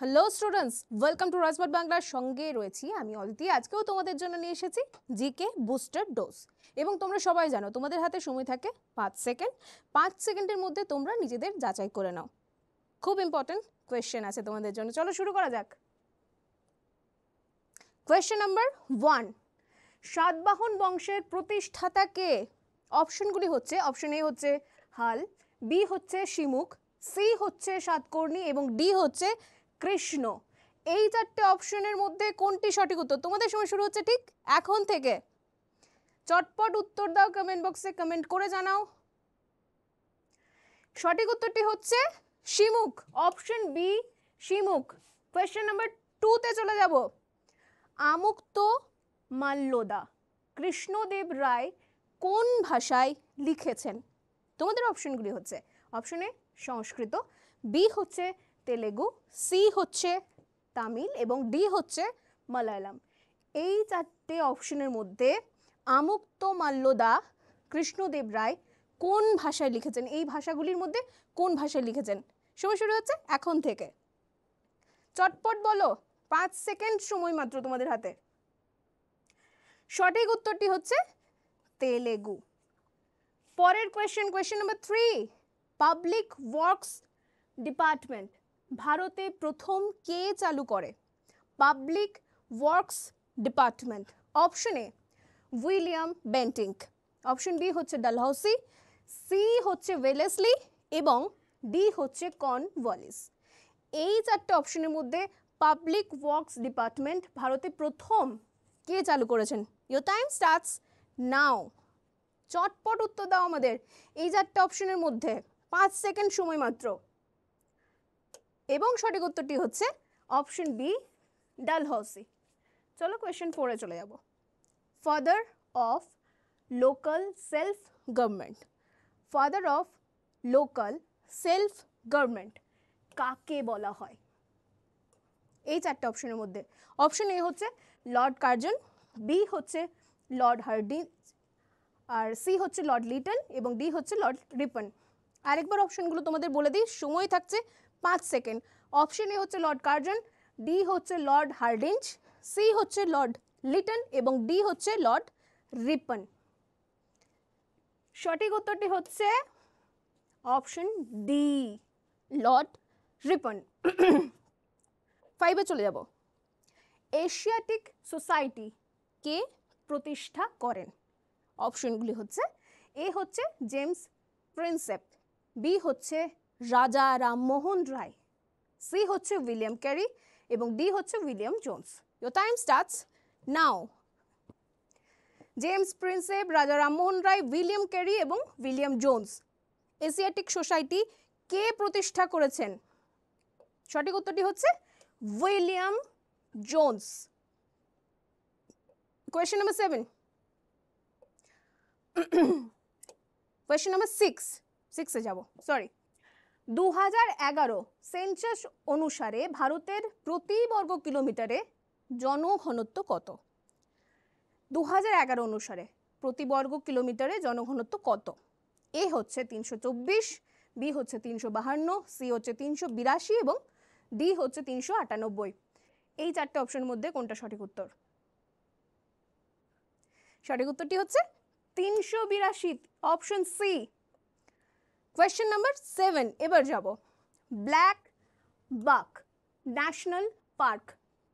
Hello students welcome to রাজপথ বাংলার সঙ্গে রয়েছি আমি অদিতি আজকেও তোমাদের জন্য নিয়ে এসেছি জিকে বুস্টার ডোজ এবং তোমরা সবাই জানো তোমাদের হাতে সময় থাকে পাঁচ সেকেন্ড পাঁচ সেকেন্ডের মধ্যে তোমরা নিজেদের যাচাই করে নাও খুব ইম্পর্টেন্ট কোয়েশ্চেন আছে তোমাদের জন্য চলো শুরু করা যাক কোয়েশ্চেন নাম্বার ওয়ান সাতবাহন বংশের প্রতিষ্ঠাতা কে অপশনগুলি হচ্ছে অপশন এ হচ্ছে হাল বি হচ্ছে শিমুখ সি হচ্ছে সাতকর্ণী এবং ডি হচ্ছে কৃষ্ণ এই চারটে অপশনের মধ্যে কোনটি সঠিক উত্তর তোমাদের সময় শুরু হচ্ছে ঠিক এখন থেকে চটপট উত্তর দাও কমেন্ট বক্সে কমেন্ট করে জানাও সঠিক উত্তরটি হচ্ছে শিমুক অপশন বি শিমুক কোয়েশ্চেন নাম্বার টুতে চলে যাব আমুক্ত মাল্যদা কৃষ্ণদেব রায় কোন ভাষায় লিখেছেন তোমাদের অপশনগুলি হচ্ছে অপশনে সংস্কৃত বি হচ্ছে তেলেগু সি হচ্ছে তামিল এবং ডি হচ্ছে মালায়ালাম এই চারটে অপশনের মধ্যে আমুক্ত মাল্যদা কৃষ্ণদেব রায় কোন ভাষায় লিখেছেন এই ভাষাগুলির মধ্যে কোন ভাষায় লিখেছেন সময় শুরু হচ্ছে এখন থেকে চটপট বলো পাঁচ সেকেন্ড সময় মাত্র তোমাদের হাতে সঠিক উত্তরটি হচ্ছে তেলেগু পরের question question number three public works department ভারতে প্রথম কে চালু করে public works department option A William Bentinck option B হচ্ছে ডালহাউসি সি হচ্ছে ওয়েলেসলি এবং ডি হচ্ছে কন ওয়ালিস এই চারটে অপশনের মধ্যে পাবলিক ওয়ার্কস ডিপার্টমেন্ট ভারতে প্রথম কে চালু করেছেন ইয়োর টাইম স্টার্টস নাও চটপট উত্তর দাও আমাদের এই চারটে অপশনের মধ্যে পাঁচ সেকেন্ড সময় মাত্র এবং সঠিক উত্তরটি হচ্ছে অপশন বি ডালহৌসি চলো কোয়েশ্চেন ফোরে চলে যাব father of local self government father of local self government কাকে বলা হয় এই চারটে অপশনের মধ্যে অপশন এ হচ্ছে লর্ড কার্জন বি হচ্ছে লর্ড হার্ডি আর সি হচ্ছে লর্ড লিটন এবং ডি হচ্ছে লর্ড রিপন আরেকবার অপশনগুলো তোমাদের বলে দিই সময় থাকছে পাঁচ সেকেন্ড অপশন এ হচ্ছে লর্ড কার্জন ডি হচ্ছে লর্ড হার্ডিঞ্জ সি হচ্ছে লর্ড লিটন এবং ডি হচ্ছে লর্ড রিপন সঠিক উত্তরটি হচ্ছে অপশন ডি লর্ড রিপন ফাইভে চলে যাব এশিয়াটিক সোসাইটি কে প্রতিষ্ঠা করেন অপশনগুলি হচ্ছে এ হচ্ছে জেমস প্রিন্সেপ বি হচ্ছে রাজা রামমোহন রায় সি হচ্ছে উইলিয়াম ক্যারি এবং ডি হচ্ছে William Jones your time starts now James Prinsep Raja Rammohan Roy William Carey এবং উইলিয়াম জোন্স এশিয়াটিক সোসাইটি কে প্রতিষ্ঠা করেছেন সঠিক উত্তরটি হচ্ছে William Jones question number seven question number six সিক্সে যাব সরি দু এগারো সেন্সাস অনুসারে ভারতের প্রতি বর্গ কিলোমিটারে জনঘনত্ব কত দু এগারো অনুসারে প্রতি বর্গ কিলোমিটারে জনঘনত্ব কত এ হচ্ছে তিনশো চব্বিশ বি হচ্ছে তিনশো বাহান্ন সি হচ্ছে তিনশো বিরাশি এবং ডি হচ্ছে তিনশো আটানব্বই এই চারটে অপশনের মধ্যে কোনটা সঠিক উত্তর সঠিক উত্তরটি হচ্ছে তিনশো বিরাশি option C question number seven এবার যাব ব্ল্যাক বাক ন্যাশনাল পার্ক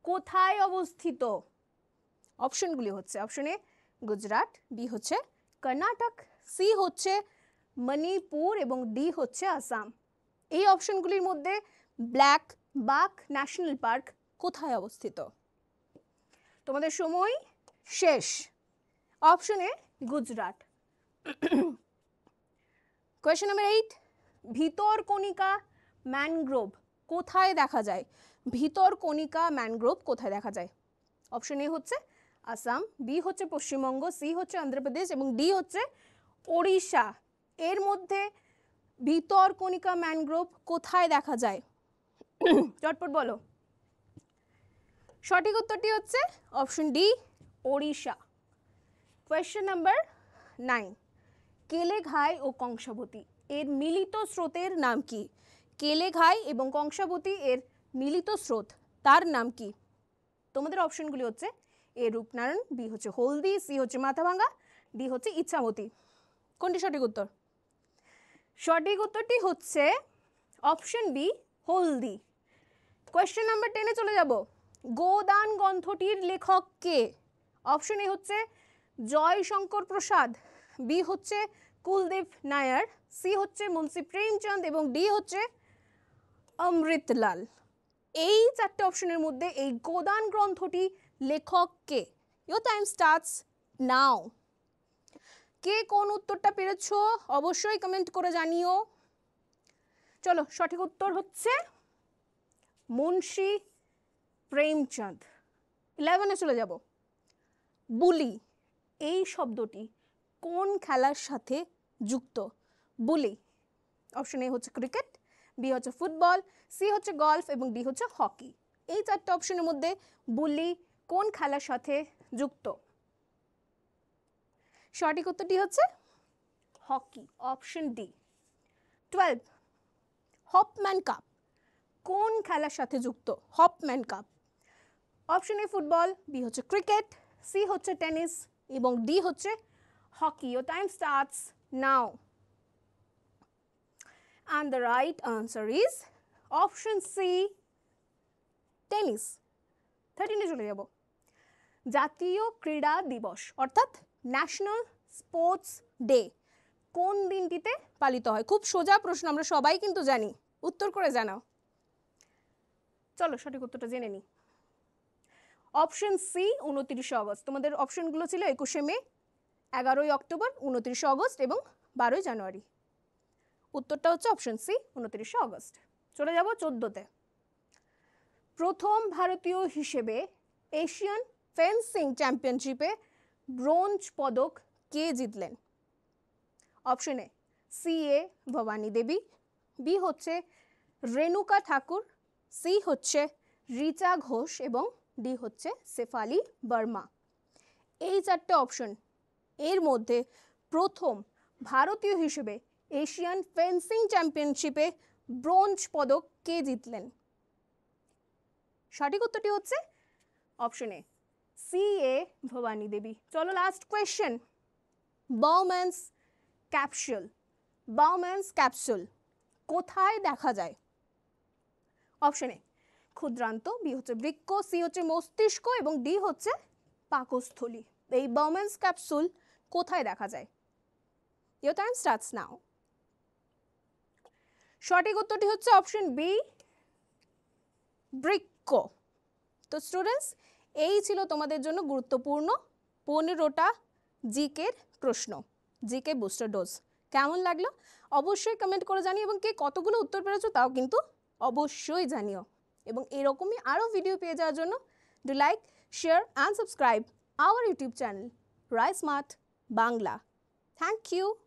কোথায় অবস্থিত অপশনগুলি হচ্ছে অপশন এ গুজরাট বি হচ্ছে কর্ণাটক সি হচ্ছে মণিপুর এবং ডি হচ্ছে আসাম এই অপশনগুলির মধ্যে ব্ল্যাক বাক ন্যাশনাল পার্ক কোথায় অবস্থিত তোমাদের সময় শেষ option A Gujarat question number eight Bhitarkanika mangrove কোথায় দেখা যায় ভিতরকণিকা ম্যানগ্রোভ কোথায় দেখা যায় অপশন এ হচ্ছে আসাম বি হচ্ছে পশ্চিমবঙ্গ সি হচ্ছে অন্ধ্রপ্রদেশ এবং ডি হচ্ছে ওড়িশা এর মধ্যে ভিতরকণিকা ম্যানগ্রোভ কোথায় দেখা যায় চটপট বলো সঠিক উত্তরটি হচ্ছে option D Odisha question number nine Keleghai ও কংসাবতী এর মিলিত স্রোতের নাম কি কেলেঘাই এবং কংসাবতী এর মিলিত স্রোত তার নাম কি তোমাদের অপশনগুলি হচ্ছে এ রূপনারায়ণ বি হচ্ছে হলদি সি হচ্ছে মাথাভাঙ্গা ডি হচ্ছে ইচ্ছামতী কোনটি সঠিক উত্তর সঠিক উত্তরটি হচ্ছে option B Haldi question number টেনে চলে যাব গোদান গ্রন্থটির লেখক কে অপশন এ হচ্ছে জয়শঙ্কর প্রসাদ বি হচ্ছে কুলদীপ নায়ার সি হচ্ছে মুন্সি প্রেমচাঁদ এবং ডি হচ্ছে অমৃতলাল এই চারটে অপশনের মধ্যে এই গোদান গ্রন্থটি লেখক কে ইউ টাইম স্টার্টস নাও কে কোন উত্তরটা পেরেছ অবশ্যই কমেন্ট করে জানিও চলো সঠিক উত্তর হচ্ছে মুন্সি প্রেমচাঁদ ইলেভেনে চলে যাব বুলি এই শব্দটি কোন খেলার সাথে যুক্ত বুলি অপশন এ হচ্ছে ক্রিকেট বি হচ্ছে ফুটবল সি হচ্ছে গলফ এবং ডি হচ্ছে হকি এই চারটা অপশনের মধ্যে বুলি কোন খেলার সাথে যুক্ত সঠিক উত্তরটি হচ্ছে hockey option D twelve Hopman Cup কোন খেলার সাথে যুক্ত Hopman Cup option A football B হচ্ছে ক্রিকেট সি হচ্ছে টেনিস এবং ডি হচ্ছে hockey. Your time starts now. And the right answer is option C tennis থার্টিনে চলে যাব জাতীয় ক্রীড়া দিবস অর্থাৎ ন্যাশনাল স্পোর্টস ডে কোন দিনটিতে পালিত হয় খুব সোজা প্রশ্ন আমরা সবাই কিন্তু জানি উত্তর করে জানাও চলো সঠিক উত্তরটা জেনে নিই অপশন সি উনত্রিশে অগস্ট তোমাদের অপশনগুলো ছিল একুশে মে এগারোই অক্টোবর উনত্রিশে অগস্ট এবং বারোই জানুয়ারি উত্তরটা হচ্ছে অপশন সি উনত্রিশে অগস্ট চলে যাব চোদ্দোতে প্রথম ভারতীয় হিসেবে এশিয়ান ফেন্সিং চ্যাম্পিয়নশিপে ব্রোঞ্জ পদক কে জিতলেন option A C A Bhavani Devi B হচ্ছে রেণুকা ঠাকুর সি হচ্ছে রিচা ঘোষ এবং ডি হচ্ছে সেফালি বর্মা এই চারটে অপশন এর মধ্যে প্রথম ভারতীয় হিসেবে এশিয়ান ফেন্সিং চ্যাম্পিয়নশিপে ব্রোঞ্জ পদক কে জিতলেন সঠিক উত্তরটি হচ্ছে option A C A Bhavani Devi চলো last question Bowman's capsule Bowman's capsule কোথায় দেখা যায় অপশন এ ক্ষুদ্রান্ত বি হচ্ছে বৃক্ষ সি হচ্ছে মস্তিষ্ক এবং ডি হচ্ছে পাকস্থলী এই বাউম্যান্স ক্যাপসুল কোথায় দেখা যায় ইউ টাইম স্টার্টস নাও সঠিক উত্তরটি হচ্ছে অপশন বি বৃক্ষ তো স্টুডেন্টস এই ছিল তোমাদের জন্য গুরুত্বপূর্ণ পনেরোটা জিকের প্রশ্ন জিকে বুস্টার ডোজ কেমন লাগলো অবশ্যই কমেন্ট করে জানিও এবং কে কতগুলো উত্তর পেরেছো তাও কিন্তু অবশ্যই জানিও এবং এরকমই আরও ভিডিও পেয়ে যাওয়ার জন্য do like share and subscribe our YouTube channel Rai smart Bangla. Thank you.